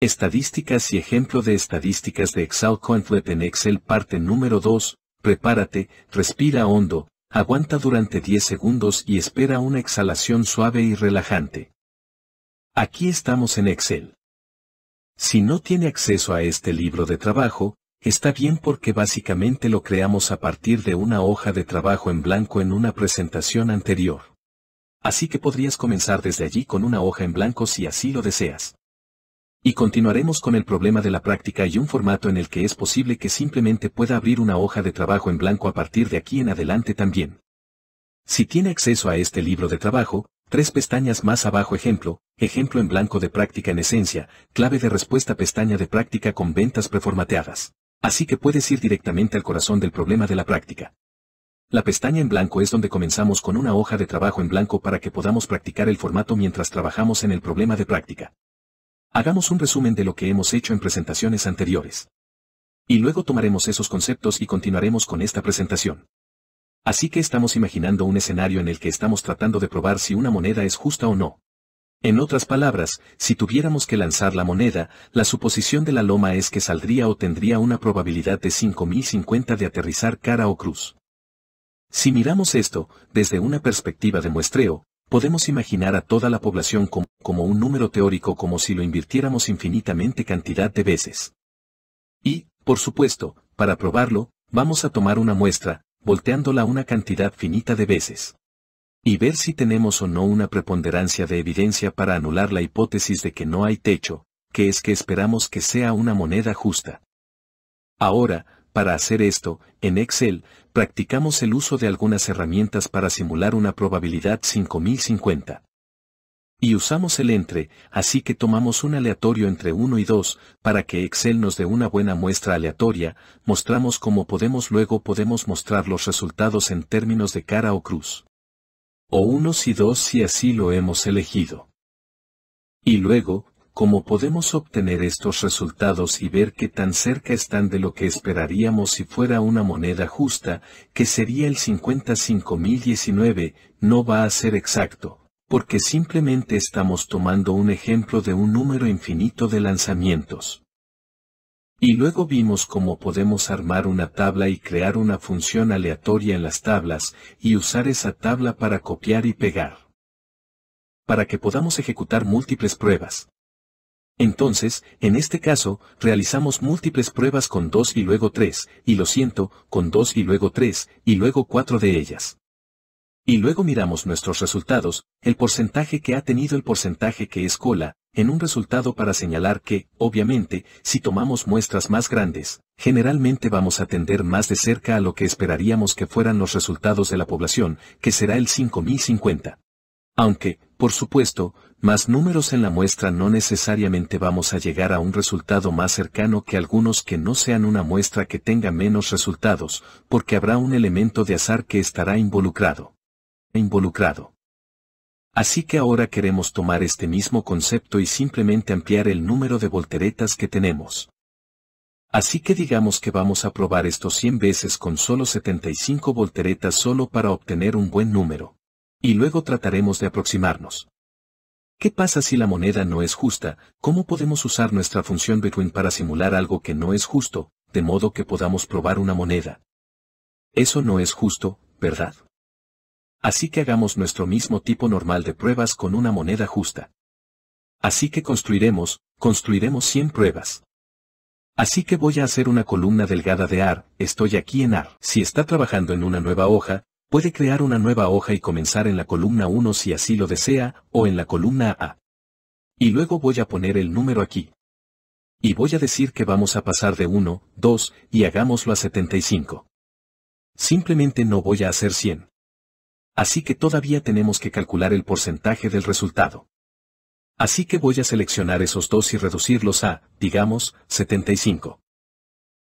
Estadísticas y ejemplo de estadísticas de Excel Conflict en Excel parte número 2. Prepárate, respira hondo, aguanta durante 10 segundos y espera una exhalación suave y relajante. Aquí estamos en Excel. Si no tiene acceso a este libro de trabajo, está bien porque básicamente lo creamos a partir de una hoja de trabajo en blanco en una presentación anterior. Así que podrías comenzar desde allí con una hoja en blanco si así lo deseas. Y continuaremos con el problema de la práctica y un formato en el que es posible que simplemente pueda abrir una hoja de trabajo en blanco a partir de aquí en adelante también. Si tiene acceso a este libro de trabajo, tres pestañas más abajo ejemplo, ejemplo en blanco de práctica en esencia, clave de respuesta pestaña de práctica con ventas preformateadas. Así que puedes ir directamente al corazón del problema de la práctica. La pestaña en blanco es donde comenzamos con una hoja de trabajo en blanco para que podamos practicar el formato mientras trabajamos en el problema de práctica. Hagamos un resumen de lo que hemos hecho en presentaciones anteriores. Y luego tomaremos esos conceptos y continuaremos con esta presentación. Así que estamos imaginando un escenario en el que estamos tratando de probar si una moneda es justa o no. En otras palabras, si tuviéramos que lanzar la moneda, la suposición de la loma es que saldría o tendría una probabilidad de 5050 de aterrizar cara o cruz. Si miramos esto, desde una perspectiva de muestreo, podemos imaginar a toda la población como, como, un número teórico como si lo invirtiéramos infinitamente cantidad de veces. Y, por supuesto, para probarlo, vamos a tomar una muestra, volteándola una cantidad finita de veces. Y ver si tenemos o no una preponderancia de evidencia para anular la hipótesis de que no hay techo, que es que esperamos que sea una moneda justa. Ahora, para hacer esto, en Excel, practicamos el uso de algunas herramientas para simular una probabilidad 5050. Y usamos el entre, así que tomamos un aleatorio entre 1 y 2, para que Excel nos dé una buena muestra aleatoria, mostramos cómo podemos luego podemos mostrar los resultados en términos de cara o cruz. O 1 y dos si así lo hemos elegido. Y luego, como podemos obtener estos resultados y ver qué tan cerca están de lo que esperaríamos si fuera una moneda justa, que sería el 55.019, no va a ser exacto, porque simplemente estamos tomando un ejemplo de un número infinito de lanzamientos. Y luego vimos cómo podemos armar una tabla y crear una función aleatoria en las tablas, y usar esa tabla para copiar y pegar. Para que podamos ejecutar múltiples pruebas. Entonces, en este caso, realizamos múltiples pruebas con 2 y luego 3, y lo siento, con 2 y luego 3, y luego 4 de ellas. Y luego miramos nuestros resultados, el porcentaje que ha tenido el porcentaje que es cola, en un resultado para señalar que, obviamente, si tomamos muestras más grandes, generalmente vamos a tender más de cerca a lo que esperaríamos que fueran los resultados de la población, que será el 5050. Aunque, por supuesto, más números en la muestra no necesariamente vamos a llegar a un resultado más cercano que algunos que no sean una muestra que tenga menos resultados, porque habrá un elemento de azar que estará involucrado. Involucrado. Así que ahora queremos tomar este mismo concepto y simplemente ampliar el número de volteretas que tenemos. Así que digamos que vamos a probar esto 100 veces con solo 75 volteretas solo para obtener un buen número. Y luego trataremos de aproximarnos. ¿Qué pasa si la moneda no es justa? ¿Cómo podemos usar nuestra función between para simular algo que no es justo, de modo que podamos probar una moneda? Eso no es justo, ¿verdad? Así que hagamos nuestro mismo tipo normal de pruebas con una moneda justa. Así que construiremos, construiremos 100 pruebas. Así que voy a hacer una columna delgada de AR, estoy aquí en AR. Si está trabajando en una nueva hoja, Puede crear una nueva hoja y comenzar en la columna 1 si así lo desea, o en la columna A. Y luego voy a poner el número aquí. Y voy a decir que vamos a pasar de 1, 2, y hagámoslo a 75. Simplemente no voy a hacer 100. Así que todavía tenemos que calcular el porcentaje del resultado. Así que voy a seleccionar esos dos y reducirlos a, digamos, 75.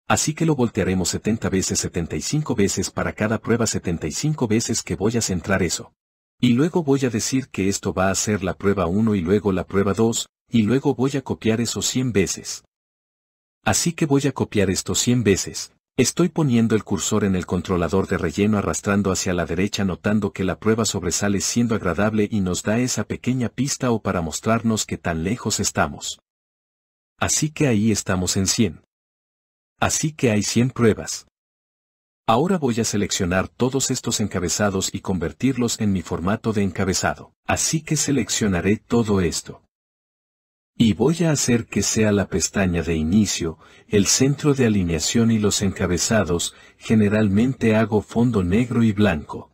Así que lo voltearemos 70 veces 75 veces para cada prueba 75 veces que voy a centrar eso. Y luego voy a decir que esto va a ser la prueba 1 y luego la prueba 2, y luego voy a copiar eso 100 veces. Así que voy a copiar esto 100 veces. Estoy poniendo el cursor en el controlador de relleno arrastrando hacia la derecha notando que la prueba sobresale siendo agradable y nos da esa pequeña pista o para mostrarnos que tan lejos estamos. Así que ahí estamos en 100. Así que hay 100 pruebas. Ahora voy a seleccionar todos estos encabezados y convertirlos en mi formato de encabezado. Así que seleccionaré todo esto. Y voy a hacer que sea la pestaña de inicio, el centro de alineación y los encabezados, generalmente hago fondo negro y blanco.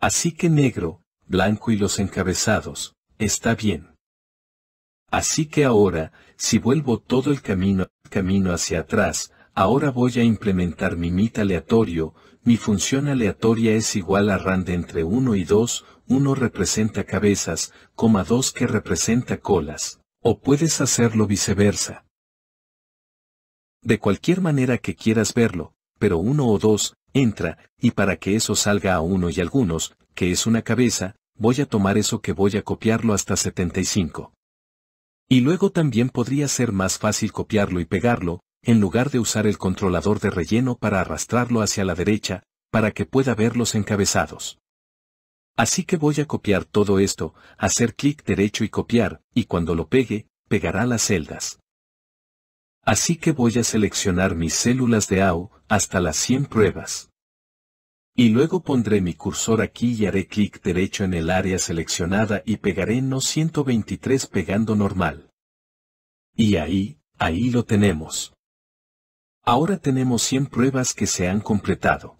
Así que negro, blanco y los encabezados, está bien. Así que ahora, si vuelvo todo el camino, camino hacia atrás, ahora voy a implementar mi mit aleatorio, mi función aleatoria es igual a rand entre 1 y 2, 1 representa cabezas, coma 2 que representa colas, o puedes hacerlo viceversa. De cualquier manera que quieras verlo, pero 1 o 2, entra, y para que eso salga a 1 y algunos, que es una cabeza, voy a tomar eso que voy a copiarlo hasta 75. Y luego también podría ser más fácil copiarlo y pegarlo, en lugar de usar el controlador de relleno para arrastrarlo hacia la derecha, para que pueda ver los encabezados. Así que voy a copiar todo esto, hacer clic derecho y copiar, y cuando lo pegue, pegará las celdas. Así que voy a seleccionar mis células de AO hasta las 100 pruebas. Y luego pondré mi cursor aquí y haré clic derecho en el área seleccionada y pegaré no 123 pegando normal. Y ahí, ahí lo tenemos. Ahora tenemos 100 pruebas que se han completado.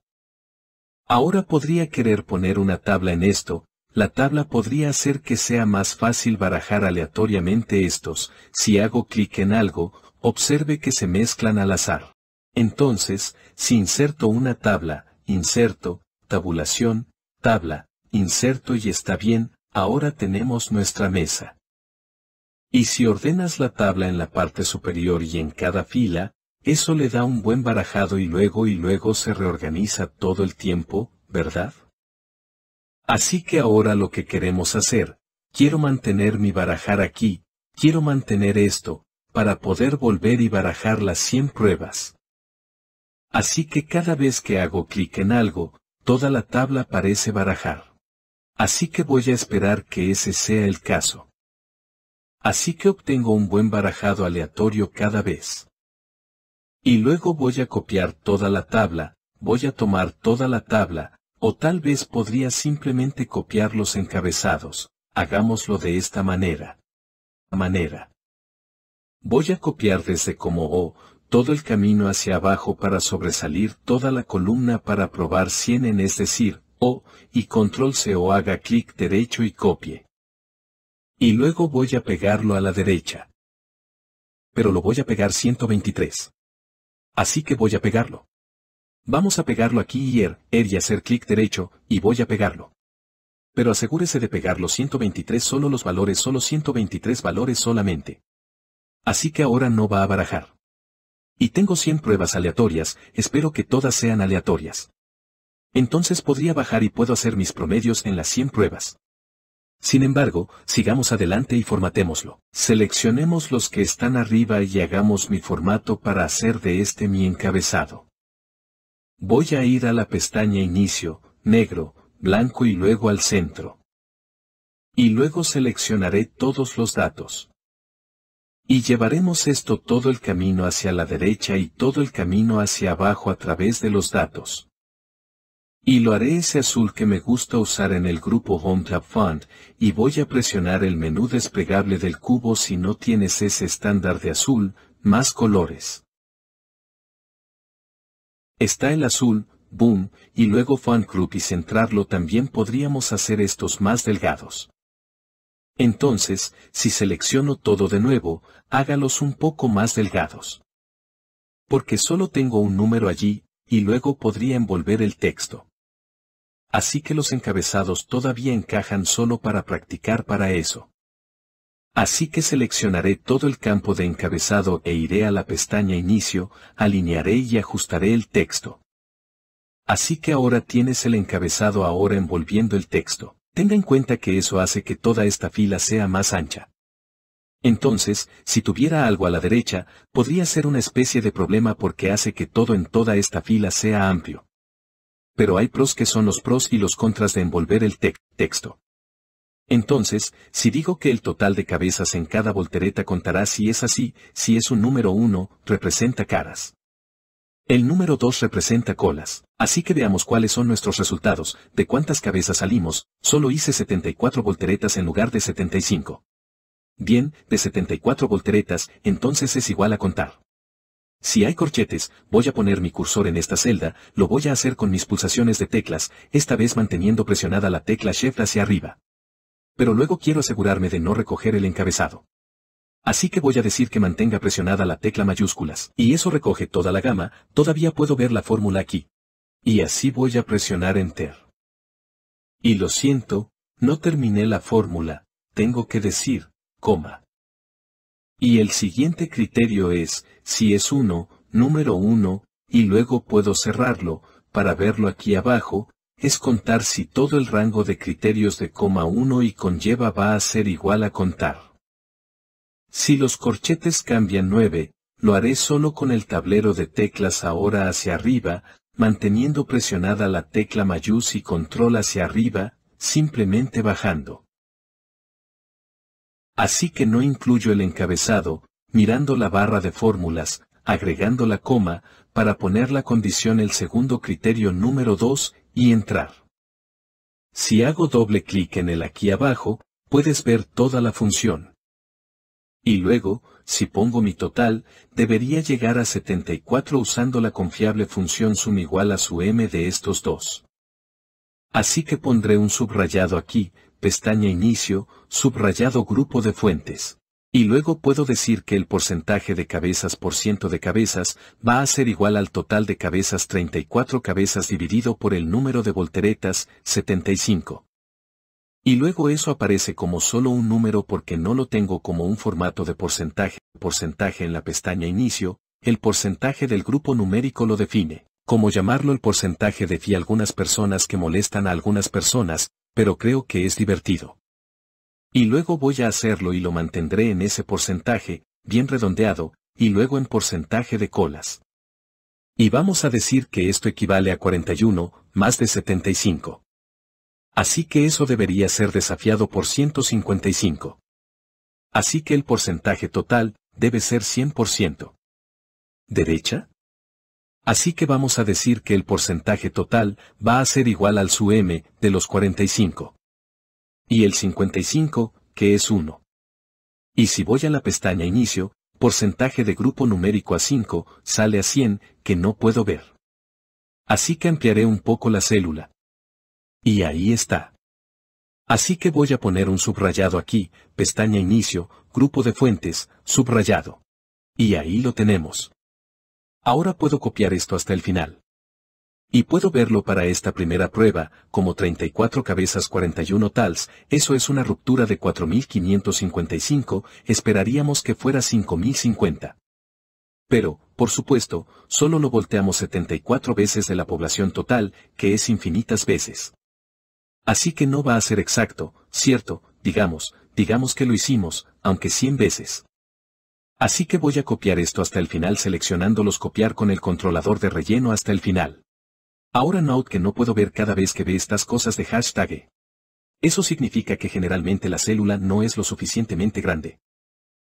Ahora podría querer poner una tabla en esto, la tabla podría hacer que sea más fácil barajar aleatoriamente estos, si hago clic en algo, observe que se mezclan al azar. Entonces, si inserto una tabla, inserto, tabulación, tabla, inserto y está bien, ahora tenemos nuestra mesa. Y si ordenas la tabla en la parte superior y en cada fila, eso le da un buen barajado y luego y luego se reorganiza todo el tiempo, ¿verdad? Así que ahora lo que queremos hacer, quiero mantener mi barajar aquí, quiero mantener esto, para poder volver y barajar las 100 pruebas. Así que cada vez que hago clic en algo, toda la tabla parece barajar. Así que voy a esperar que ese sea el caso. Así que obtengo un buen barajado aleatorio cada vez. Y luego voy a copiar toda la tabla, voy a tomar toda la tabla, o tal vez podría simplemente copiar los encabezados, hagámoslo de esta manera. Manera. Voy a copiar desde como O, todo el camino hacia abajo para sobresalir toda la columna para probar 100 en es decir, O, y control C o haga clic derecho y copie. Y luego voy a pegarlo a la derecha. Pero lo voy a pegar 123. Así que voy a pegarlo. Vamos a pegarlo aquí y er, er y hacer clic derecho, y voy a pegarlo. Pero asegúrese de pegar los 123 solo los valores, solo 123 valores solamente. Así que ahora no va a barajar. Y tengo 100 pruebas aleatorias, espero que todas sean aleatorias. Entonces podría bajar y puedo hacer mis promedios en las 100 pruebas. Sin embargo, sigamos adelante y formatémoslo. Seleccionemos los que están arriba y hagamos mi formato para hacer de este mi encabezado. Voy a ir a la pestaña Inicio, Negro, Blanco y luego al centro. Y luego seleccionaré todos los datos. Y llevaremos esto todo el camino hacia la derecha y todo el camino hacia abajo a través de los datos. Y lo haré ese azul que me gusta usar en el grupo Home Tab Font, y voy a presionar el menú desplegable del cubo si no tienes ese estándar de azul, más colores. Está el azul, boom, y luego Font Group y centrarlo también podríamos hacer estos más delgados. Entonces, si selecciono todo de nuevo, hágalos un poco más delgados. Porque solo tengo un número allí, y luego podría envolver el texto. Así que los encabezados todavía encajan solo para practicar para eso. Así que seleccionaré todo el campo de encabezado e iré a la pestaña Inicio, alinearé y ajustaré el texto. Así que ahora tienes el encabezado ahora envolviendo el texto. Tenga en cuenta que eso hace que toda esta fila sea más ancha. Entonces, si tuviera algo a la derecha, podría ser una especie de problema porque hace que todo en toda esta fila sea amplio. Pero hay pros que son los pros y los contras de envolver el texto. Entonces, si digo que el total de cabezas en cada voltereta contará si es así, si es un número 1, representa caras. El número 2 representa colas, así que veamos cuáles son nuestros resultados, de cuántas cabezas salimos, solo hice 74 volteretas en lugar de 75. Bien, de 74 volteretas, entonces es igual a contar. Si hay corchetes, voy a poner mi cursor en esta celda, lo voy a hacer con mis pulsaciones de teclas, esta vez manteniendo presionada la tecla Shift hacia arriba. Pero luego quiero asegurarme de no recoger el encabezado. Así que voy a decir que mantenga presionada la tecla mayúsculas, y eso recoge toda la gama, todavía puedo ver la fórmula aquí. Y así voy a presionar Enter. Y lo siento, no terminé la fórmula, tengo que decir, coma. Y el siguiente criterio es, si es 1, número 1, y luego puedo cerrarlo, para verlo aquí abajo, es contar si todo el rango de criterios de coma 1 y conlleva va a ser igual a contar. Si los corchetes cambian 9, lo haré solo con el tablero de teclas ahora hacia arriba, manteniendo presionada la tecla mayús y control hacia arriba, simplemente bajando. Así que no incluyo el encabezado, mirando la barra de fórmulas, agregando la coma, para poner la condición el segundo criterio número 2, y entrar. Si hago doble clic en el aquí abajo, puedes ver toda la función. Y luego, si pongo mi total, debería llegar a 74 usando la confiable función sum igual a su m de estos dos. Así que pondré un subrayado aquí, pestaña inicio, subrayado grupo de fuentes. Y luego puedo decir que el porcentaje de cabezas por ciento de cabezas va a ser igual al total de cabezas 34 cabezas dividido por el número de volteretas, 75. Y luego eso aparece como solo un número porque no lo tengo como un formato de porcentaje. Porcentaje en la pestaña Inicio, el porcentaje del grupo numérico lo define. Como llamarlo el porcentaje de fi algunas personas que molestan a algunas personas, pero creo que es divertido. Y luego voy a hacerlo y lo mantendré en ese porcentaje, bien redondeado, y luego en porcentaje de colas. Y vamos a decir que esto equivale a 41, más de 75. Así que eso debería ser desafiado por 155. Así que el porcentaje total debe ser 100%. ¿Derecha? Así que vamos a decir que el porcentaje total va a ser igual al su m de los 45. Y el 55, que es 1. Y si voy a la pestaña Inicio, porcentaje de grupo numérico a 5, sale a 100, que no puedo ver. Así que ampliaré un poco la célula, y ahí está. Así que voy a poner un subrayado aquí, pestaña inicio, grupo de fuentes, subrayado. Y ahí lo tenemos. Ahora puedo copiar esto hasta el final. Y puedo verlo para esta primera prueba, como 34 cabezas 41 tals, eso es una ruptura de 4555, esperaríamos que fuera 5050. Pero, por supuesto, solo lo volteamos 74 veces de la población total, que es infinitas veces. Así que no va a ser exacto, cierto, digamos, digamos que lo hicimos, aunque 100 veces. Así que voy a copiar esto hasta el final seleccionándolos copiar con el controlador de relleno hasta el final. Ahora note que no puedo ver cada vez que ve estas cosas de hashtag. Eso significa que generalmente la célula no es lo suficientemente grande.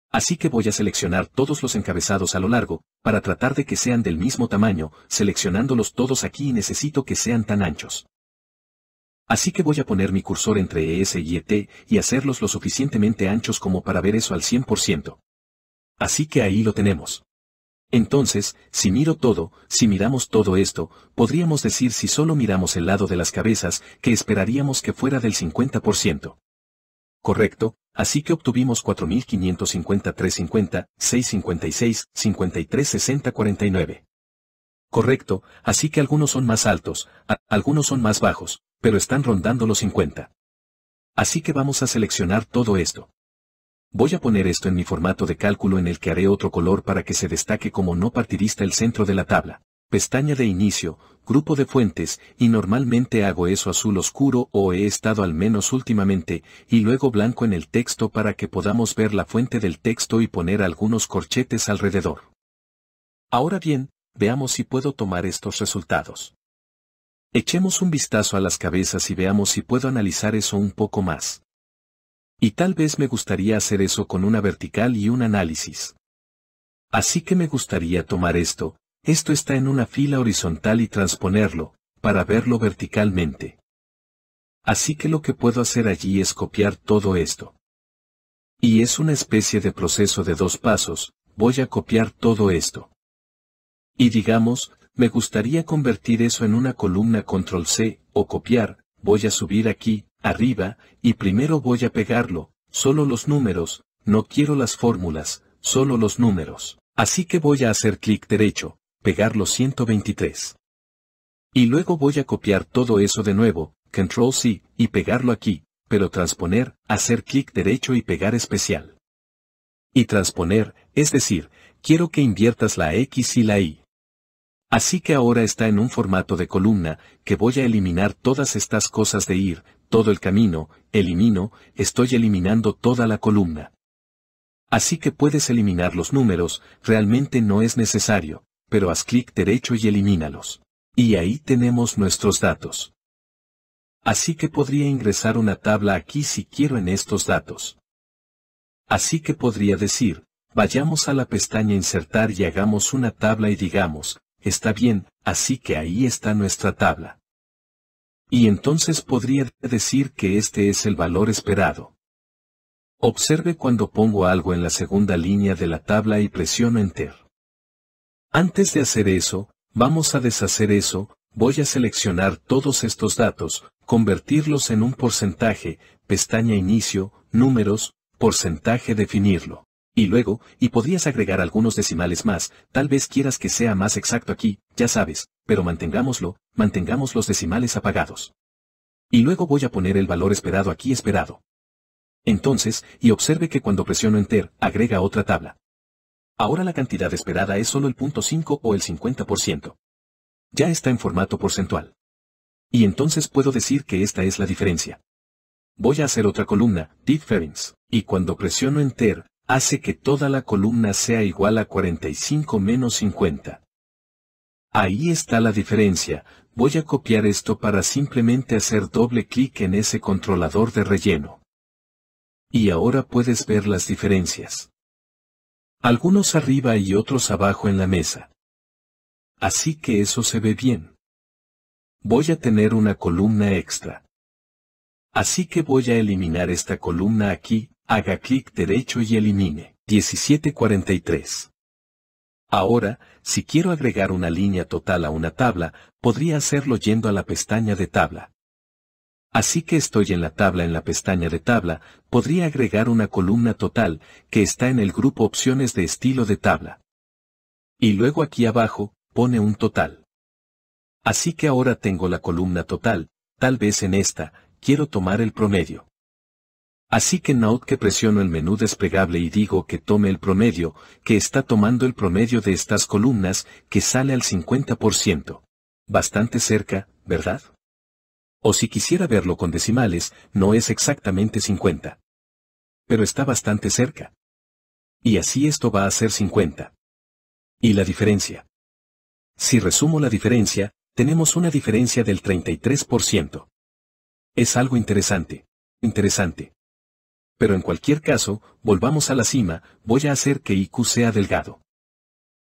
Así que voy a seleccionar todos los encabezados a lo largo, para tratar de que sean del mismo tamaño, seleccionándolos todos aquí y necesito que sean tan anchos. Así que voy a poner mi cursor entre ES y ET y hacerlos lo suficientemente anchos como para ver eso al 100%. Así que ahí lo tenemos. Entonces, si miro todo, si miramos todo esto, podríamos decir si solo miramos el lado de las cabezas, que esperaríamos que fuera del 50%. Correcto, así que obtuvimos 350 656, 656-53-60-49. Correcto, así que algunos son más altos, algunos son más bajos, pero están rondando los 50. Así que vamos a seleccionar todo esto. Voy a poner esto en mi formato de cálculo en el que haré otro color para que se destaque como no partidista el centro de la tabla. Pestaña de inicio, grupo de fuentes, y normalmente hago eso azul oscuro o he estado al menos últimamente, y luego blanco en el texto para que podamos ver la fuente del texto y poner algunos corchetes alrededor. Ahora bien, veamos si puedo tomar estos resultados. Echemos un vistazo a las cabezas y veamos si puedo analizar eso un poco más. Y tal vez me gustaría hacer eso con una vertical y un análisis. Así que me gustaría tomar esto, esto está en una fila horizontal y transponerlo, para verlo verticalmente. Así que lo que puedo hacer allí es copiar todo esto. Y es una especie de proceso de dos pasos, voy a copiar todo esto. Y digamos, me gustaría convertir eso en una columna control C, o copiar, voy a subir aquí, arriba, y primero voy a pegarlo, solo los números, no quiero las fórmulas, solo los números. Así que voy a hacer clic derecho, pegar los 123. Y luego voy a copiar todo eso de nuevo, control C, y pegarlo aquí, pero transponer, hacer clic derecho y pegar especial. Y transponer, es decir, quiero que inviertas la X y la Y. Así que ahora está en un formato de columna, que voy a eliminar todas estas cosas de ir, todo el camino, elimino, estoy eliminando toda la columna. Así que puedes eliminar los números, realmente no es necesario, pero haz clic derecho y elimínalos. Y ahí tenemos nuestros datos. Así que podría ingresar una tabla aquí si quiero en estos datos. Así que podría decir, vayamos a la pestaña insertar y hagamos una tabla y digamos, está bien, así que ahí está nuestra tabla. Y entonces podría decir que este es el valor esperado. Observe cuando pongo algo en la segunda línea de la tabla y presiono Enter. Antes de hacer eso, vamos a deshacer eso, voy a seleccionar todos estos datos, convertirlos en un porcentaje, pestaña Inicio, Números, Porcentaje definirlo y luego, y podrías agregar algunos decimales más, tal vez quieras que sea más exacto aquí, ya sabes, pero mantengámoslo, mantengamos los decimales apagados. Y luego voy a poner el valor esperado aquí esperado. Entonces, y observe que cuando presiono Enter, agrega otra tabla. Ahora la cantidad esperada es solo el punto 5 o el 50%. Ya está en formato porcentual. Y entonces puedo decir que esta es la diferencia. Voy a hacer otra columna, difference, y cuando presiono Enter, hace que toda la columna sea igual a 45 menos 50. Ahí está la diferencia, voy a copiar esto para simplemente hacer doble clic en ese controlador de relleno. Y ahora puedes ver las diferencias. Algunos arriba y otros abajo en la mesa. Así que eso se ve bien. Voy a tener una columna extra. Así que voy a eliminar esta columna aquí, Haga clic derecho y elimine. 1743. Ahora, si quiero agregar una línea total a una tabla, podría hacerlo yendo a la pestaña de tabla. Así que estoy en la tabla en la pestaña de tabla, podría agregar una columna total, que está en el grupo opciones de estilo de tabla. Y luego aquí abajo, pone un total. Así que ahora tengo la columna total, tal vez en esta, quiero tomar el promedio. Así que note que presiono el menú desplegable y digo que tome el promedio, que está tomando el promedio de estas columnas, que sale al 50%. Bastante cerca, ¿verdad? O si quisiera verlo con decimales, no es exactamente 50. Pero está bastante cerca. Y así esto va a ser 50. ¿Y la diferencia? Si resumo la diferencia, tenemos una diferencia del 33%. Es algo interesante. Interesante pero en cualquier caso, volvamos a la cima, voy a hacer que IQ sea delgado.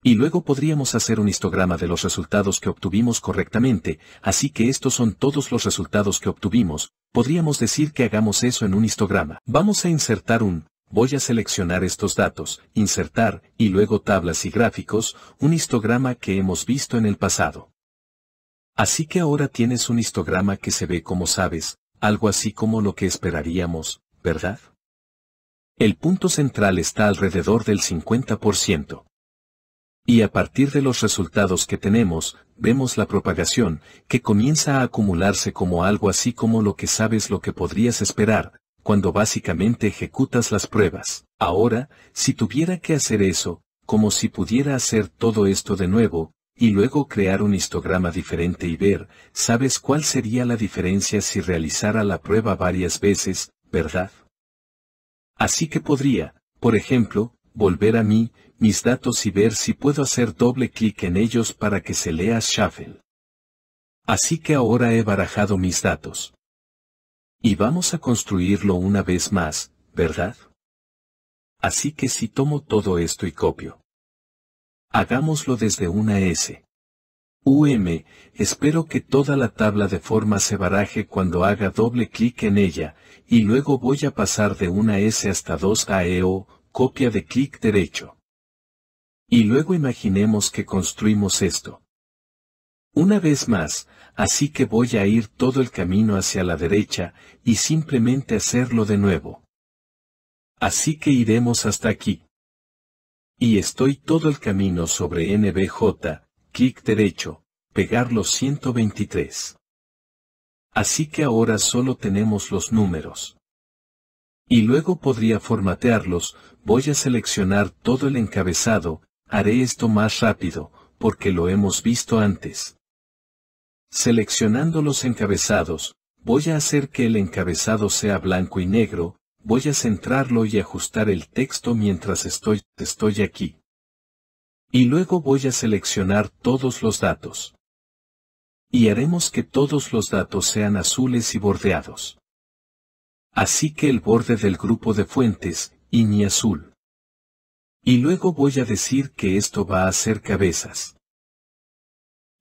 Y luego podríamos hacer un histograma de los resultados que obtuvimos correctamente, así que estos son todos los resultados que obtuvimos, podríamos decir que hagamos eso en un histograma. Vamos a insertar un, voy a seleccionar estos datos, insertar, y luego tablas y gráficos, un histograma que hemos visto en el pasado. Así que ahora tienes un histograma que se ve como sabes, algo así como lo que esperaríamos, ¿verdad? El punto central está alrededor del 50%. Y a partir de los resultados que tenemos, vemos la propagación, que comienza a acumularse como algo así como lo que sabes lo que podrías esperar, cuando básicamente ejecutas las pruebas. Ahora, si tuviera que hacer eso, como si pudiera hacer todo esto de nuevo, y luego crear un histograma diferente y ver, ¿sabes cuál sería la diferencia si realizara la prueba varias veces, verdad? Así que podría, por ejemplo, volver a mí, mis datos y ver si puedo hacer doble clic en ellos para que se lea Shuffle. Así que ahora he barajado mis datos. Y vamos a construirlo una vez más, ¿verdad? Así que si tomo todo esto y copio. Hagámoslo desde una S. UM, espero que toda la tabla de forma se baraje cuando haga doble clic en ella, y luego voy a pasar de una S hasta 2 AEO, copia de clic derecho. Y luego imaginemos que construimos esto. Una vez más, así que voy a ir todo el camino hacia la derecha y simplemente hacerlo de nuevo. Así que iremos hasta aquí. Y estoy todo el camino sobre NBJ, clic derecho, pegar los 123 así que ahora solo tenemos los números. Y luego podría formatearlos, voy a seleccionar todo el encabezado, haré esto más rápido, porque lo hemos visto antes. Seleccionando los encabezados, voy a hacer que el encabezado sea blanco y negro, voy a centrarlo y ajustar el texto mientras estoy, estoy aquí. Y luego voy a seleccionar todos los datos y haremos que todos los datos sean azules y bordeados. Así que el borde del grupo de fuentes, y mi azul. Y luego voy a decir que esto va a ser cabezas.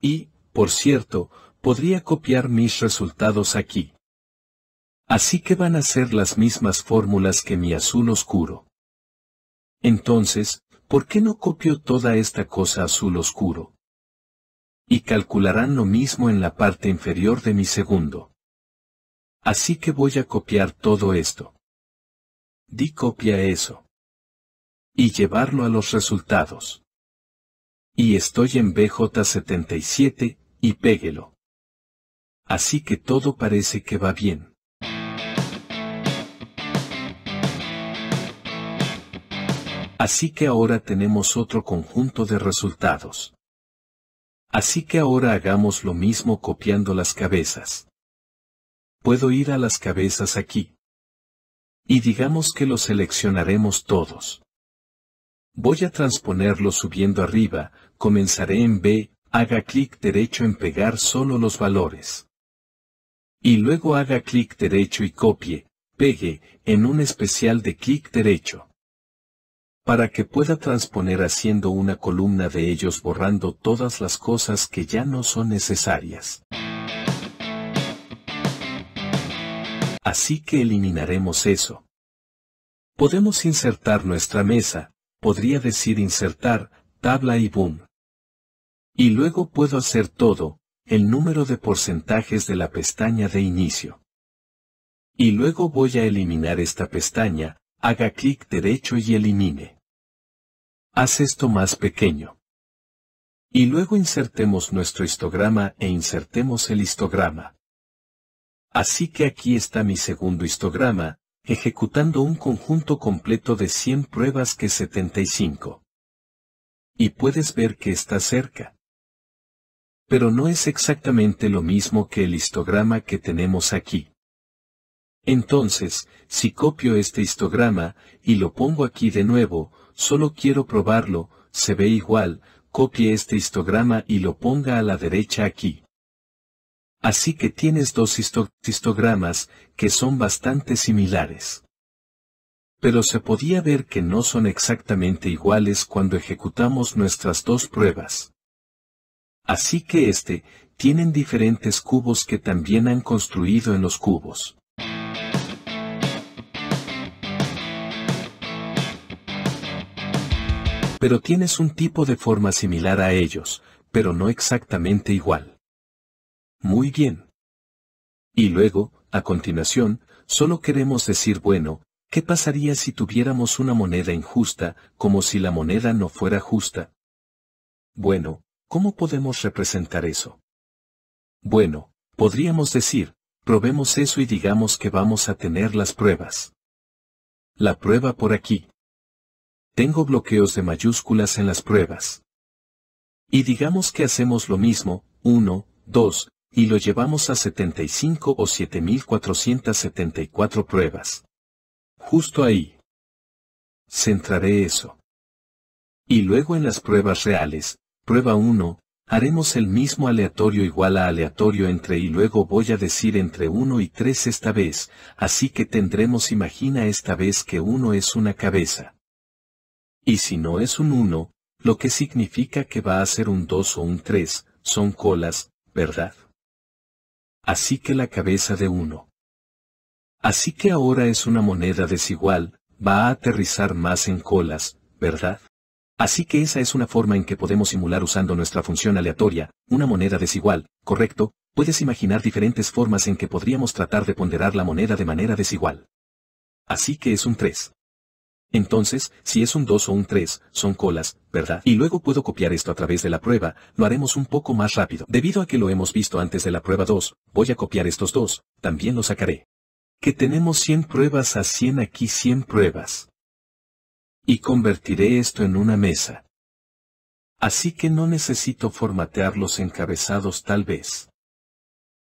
Y, por cierto, podría copiar mis resultados aquí. Así que van a ser las mismas fórmulas que mi azul oscuro. Entonces, ¿por qué no copio toda esta cosa azul oscuro? Y calcularán lo mismo en la parte inferior de mi segundo. Así que voy a copiar todo esto. Di copia eso. Y llevarlo a los resultados. Y estoy en BJ77, y péguelo. Así que todo parece que va bien. Así que ahora tenemos otro conjunto de resultados. Así que ahora hagamos lo mismo copiando las cabezas. Puedo ir a las cabezas aquí. Y digamos que los seleccionaremos todos. Voy a transponerlo subiendo arriba, comenzaré en B, haga clic derecho en pegar solo los valores. Y luego haga clic derecho y copie, pegue, en un especial de clic derecho para que pueda transponer haciendo una columna de ellos borrando todas las cosas que ya no son necesarias. Así que eliminaremos eso. Podemos insertar nuestra mesa, podría decir insertar, tabla y boom. Y luego puedo hacer todo, el número de porcentajes de la pestaña de inicio. Y luego voy a eliminar esta pestaña, haga clic derecho y elimine. Haz esto más pequeño. Y luego insertemos nuestro histograma e insertemos el histograma. Así que aquí está mi segundo histograma, ejecutando un conjunto completo de 100 pruebas que 75. Y puedes ver que está cerca. Pero no es exactamente lo mismo que el histograma que tenemos aquí. Entonces, si copio este histograma, y lo pongo aquí de nuevo, solo quiero probarlo, se ve igual, copie este histograma y lo ponga a la derecha aquí. Así que tienes dos histogramas, que son bastante similares. Pero se podía ver que no son exactamente iguales cuando ejecutamos nuestras dos pruebas. Así que este, tienen diferentes cubos que también han construido en los cubos. Pero tienes un tipo de forma similar a ellos, pero no exactamente igual. Muy bien. Y luego, a continuación, solo queremos decir bueno, ¿qué pasaría si tuviéramos una moneda injusta, como si la moneda no fuera justa? Bueno, ¿cómo podemos representar eso? Bueno, podríamos decir, probemos eso y digamos que vamos a tener las pruebas. La prueba por aquí tengo bloqueos de mayúsculas en las pruebas. Y digamos que hacemos lo mismo, 1, 2, y lo llevamos a 75 o 7474 pruebas. Justo ahí. Centraré eso. Y luego en las pruebas reales, prueba 1, haremos el mismo aleatorio igual a aleatorio entre y luego voy a decir entre 1 y 3 esta vez, así que tendremos imagina esta vez que 1 es una cabeza. Y si no es un 1, lo que significa que va a ser un 2 o un 3, son colas, ¿verdad? Así que la cabeza de 1. Así que ahora es una moneda desigual, va a aterrizar más en colas, ¿verdad? Así que esa es una forma en que podemos simular usando nuestra función aleatoria, una moneda desigual, ¿correcto? Puedes imaginar diferentes formas en que podríamos tratar de ponderar la moneda de manera desigual. Así que es un 3. Entonces, si es un 2 o un 3, son colas, ¿verdad? Y luego puedo copiar esto a través de la prueba, lo haremos un poco más rápido. Debido a que lo hemos visto antes de la prueba 2, voy a copiar estos dos, también los sacaré. Que tenemos 100 pruebas a 100 aquí 100 pruebas. Y convertiré esto en una mesa. Así que no necesito formatear los encabezados tal vez.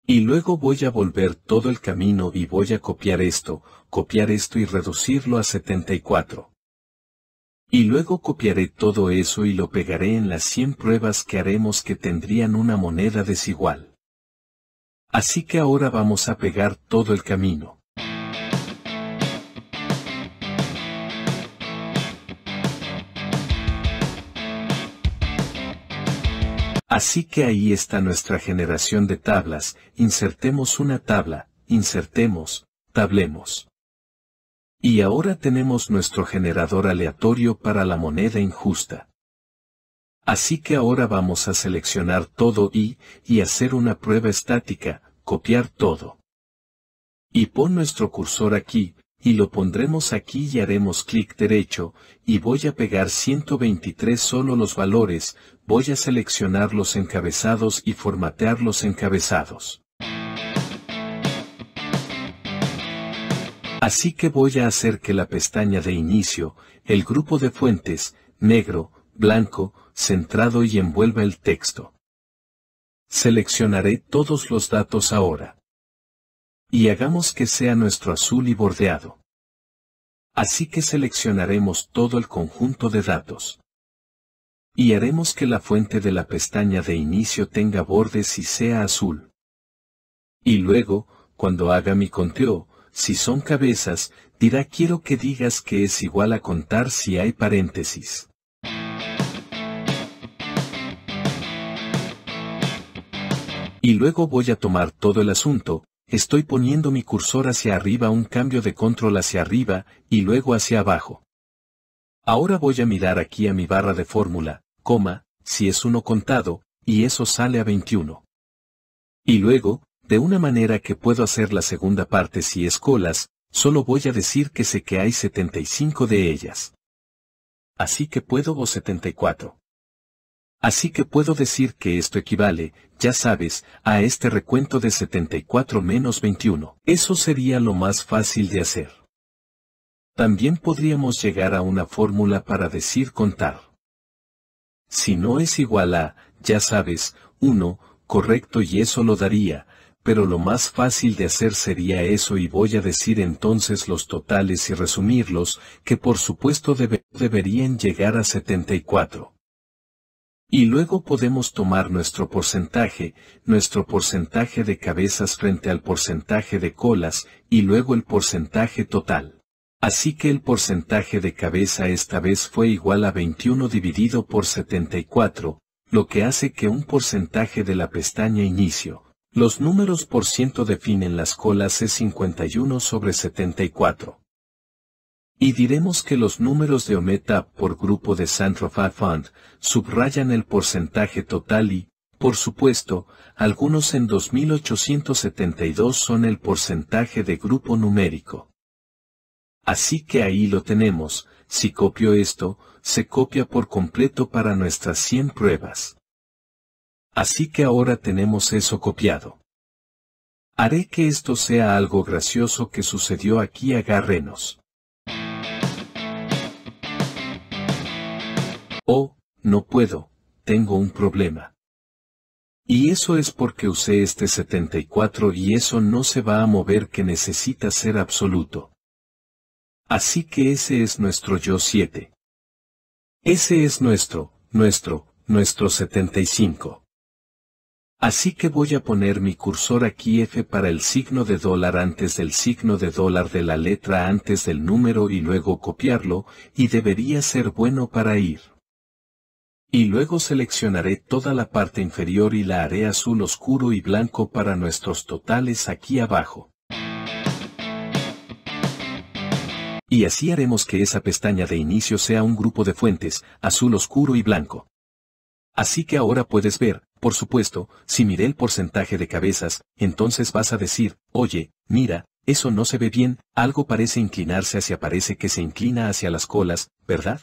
Y luego voy a volver todo el camino y voy a copiar esto, copiar esto y reducirlo a 74. Y luego copiaré todo eso y lo pegaré en las 100 pruebas que haremos que tendrían una moneda desigual. Así que ahora vamos a pegar todo el camino. Así que ahí está nuestra generación de tablas, insertemos una tabla, insertemos, tablemos. Y ahora tenemos nuestro generador aleatorio para la moneda injusta. Así que ahora vamos a seleccionar todo y, y hacer una prueba estática, copiar todo. Y pon nuestro cursor aquí, y lo pondremos aquí y haremos clic derecho, y voy a pegar 123 solo los valores, voy a seleccionar los encabezados y formatear los encabezados. Así que voy a hacer que la pestaña de inicio, el grupo de fuentes, negro, blanco, centrado y envuelva el texto. Seleccionaré todos los datos ahora. Y hagamos que sea nuestro azul y bordeado. Así que seleccionaremos todo el conjunto de datos. Y haremos que la fuente de la pestaña de inicio tenga bordes y sea azul. Y luego, cuando haga mi conteo, si son cabezas, dirá quiero que digas que es igual a contar si hay paréntesis. Y luego voy a tomar todo el asunto, Estoy poniendo mi cursor hacia arriba un cambio de control hacia arriba, y luego hacia abajo. Ahora voy a mirar aquí a mi barra de fórmula, coma, si es uno contado, y eso sale a 21. Y luego, de una manera que puedo hacer la segunda parte si es colas, solo voy a decir que sé que hay 75 de ellas. Así que puedo o 74. Así que puedo decir que esto equivale, ya sabes, a este recuento de 74 menos 21. Eso sería lo más fácil de hacer. También podríamos llegar a una fórmula para decir contar. Si no es igual a, ya sabes, 1, correcto y eso lo daría, pero lo más fácil de hacer sería eso y voy a decir entonces los totales y resumirlos, que por supuesto deberían llegar a 74. Y luego podemos tomar nuestro porcentaje, nuestro porcentaje de cabezas frente al porcentaje de colas, y luego el porcentaje total. Así que el porcentaje de cabeza esta vez fue igual a 21 dividido por 74, lo que hace que un porcentaje de la pestaña inicio. Los números por ciento definen las colas es 51 sobre 74. Y diremos que los números de Ometa por grupo de Santrofa Fund subrayan el porcentaje total y, por supuesto, algunos en 2872 son el porcentaje de grupo numérico. Así que ahí lo tenemos, si copio esto, se copia por completo para nuestras 100 pruebas. Así que ahora tenemos eso copiado. Haré que esto sea algo gracioso que sucedió aquí a Garrenos. Oh, no puedo, tengo un problema. Y eso es porque usé este 74 y eso no se va a mover que necesita ser absoluto. Así que ese es nuestro yo 7. Ese es nuestro, nuestro, nuestro 75. Así que voy a poner mi cursor aquí F para el signo de dólar antes del signo de dólar de la letra antes del número y luego copiarlo, y debería ser bueno para ir. Y luego seleccionaré toda la parte inferior y la haré azul oscuro y blanco para nuestros totales aquí abajo. Y así haremos que esa pestaña de inicio sea un grupo de fuentes, azul oscuro y blanco. Así que ahora puedes ver, por supuesto, si miré el porcentaje de cabezas, entonces vas a decir, oye, mira, eso no se ve bien, algo parece inclinarse hacia parece que se inclina hacia las colas, ¿verdad?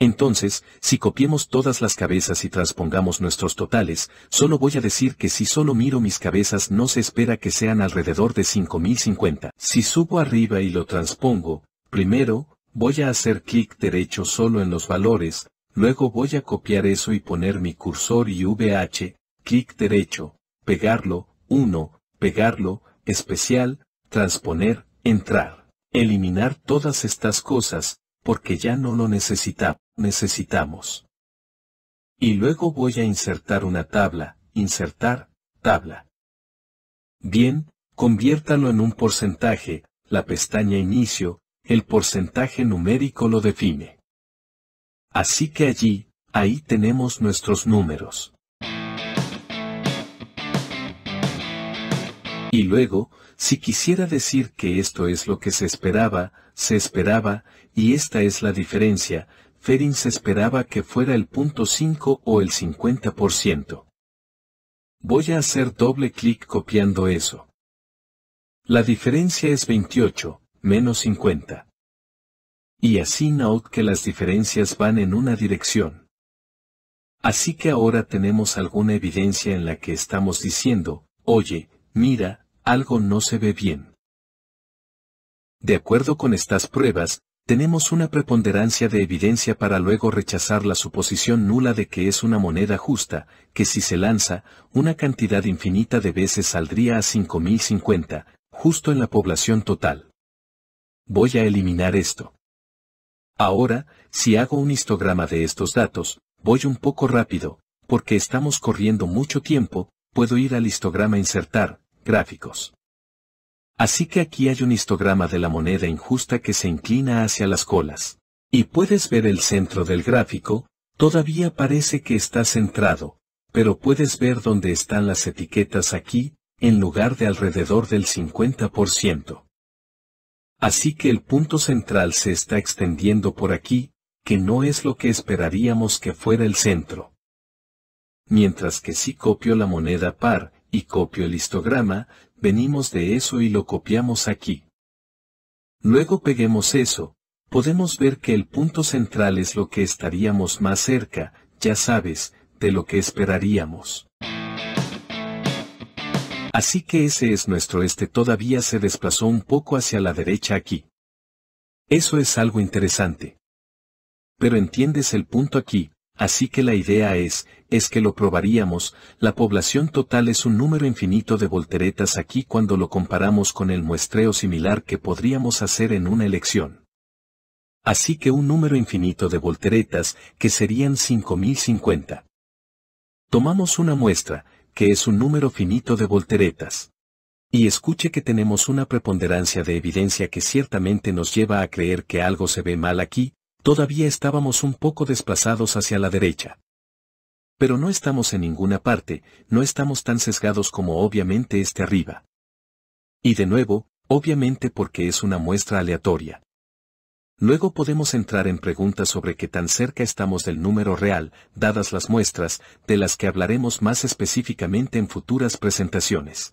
Entonces, si copiemos todas las cabezas y transpongamos nuestros totales, solo voy a decir que si solo miro mis cabezas no se espera que sean alrededor de 5050. Si subo arriba y lo transpongo, primero, voy a hacer clic derecho solo en los valores, luego voy a copiar eso y poner mi cursor y VH, clic derecho, pegarlo, 1, pegarlo, especial, transponer, entrar. Eliminar todas estas cosas, porque ya no lo necesita, necesitamos. Y luego voy a insertar una tabla, insertar, tabla. Bien, conviértalo en un porcentaje, la pestaña inicio, el porcentaje numérico lo define. Así que allí, ahí tenemos nuestros números. Y luego, si quisiera decir que esto es lo que se esperaba, se esperaba, y esta es la diferencia, se esperaba que fuera el punto 5 o el 50%. Voy a hacer doble clic copiando eso. La diferencia es 28, menos 50. Y así note que las diferencias van en una dirección. Así que ahora tenemos alguna evidencia en la que estamos diciendo, oye, mira, algo no se ve bien. De acuerdo con estas pruebas, tenemos una preponderancia de evidencia para luego rechazar la suposición nula de que es una moneda justa, que si se lanza, una cantidad infinita de veces saldría a 5.050, justo en la población total. Voy a eliminar esto. Ahora, si hago un histograma de estos datos, voy un poco rápido, porque estamos corriendo mucho tiempo, puedo ir al histograma insertar, gráficos. Así que aquí hay un histograma de la moneda injusta que se inclina hacia las colas. Y puedes ver el centro del gráfico, todavía parece que está centrado, pero puedes ver dónde están las etiquetas aquí, en lugar de alrededor del 50%. Así que el punto central se está extendiendo por aquí, que no es lo que esperaríamos que fuera el centro. Mientras que si copio la moneda par y copio el histograma, venimos de eso y lo copiamos aquí. Luego peguemos eso, podemos ver que el punto central es lo que estaríamos más cerca, ya sabes, de lo que esperaríamos. Así que ese es nuestro este todavía se desplazó un poco hacia la derecha aquí. Eso es algo interesante. Pero entiendes el punto aquí, Así que la idea es, es que lo probaríamos, la población total es un número infinito de volteretas aquí cuando lo comparamos con el muestreo similar que podríamos hacer en una elección. Así que un número infinito de volteretas, que serían 5050. Tomamos una muestra, que es un número finito de volteretas. Y escuche que tenemos una preponderancia de evidencia que ciertamente nos lleva a creer que algo se ve mal aquí, Todavía estábamos un poco desplazados hacia la derecha. Pero no estamos en ninguna parte, no estamos tan sesgados como obviamente este arriba. Y de nuevo, obviamente porque es una muestra aleatoria. Luego podemos entrar en preguntas sobre qué tan cerca estamos del número real, dadas las muestras, de las que hablaremos más específicamente en futuras presentaciones.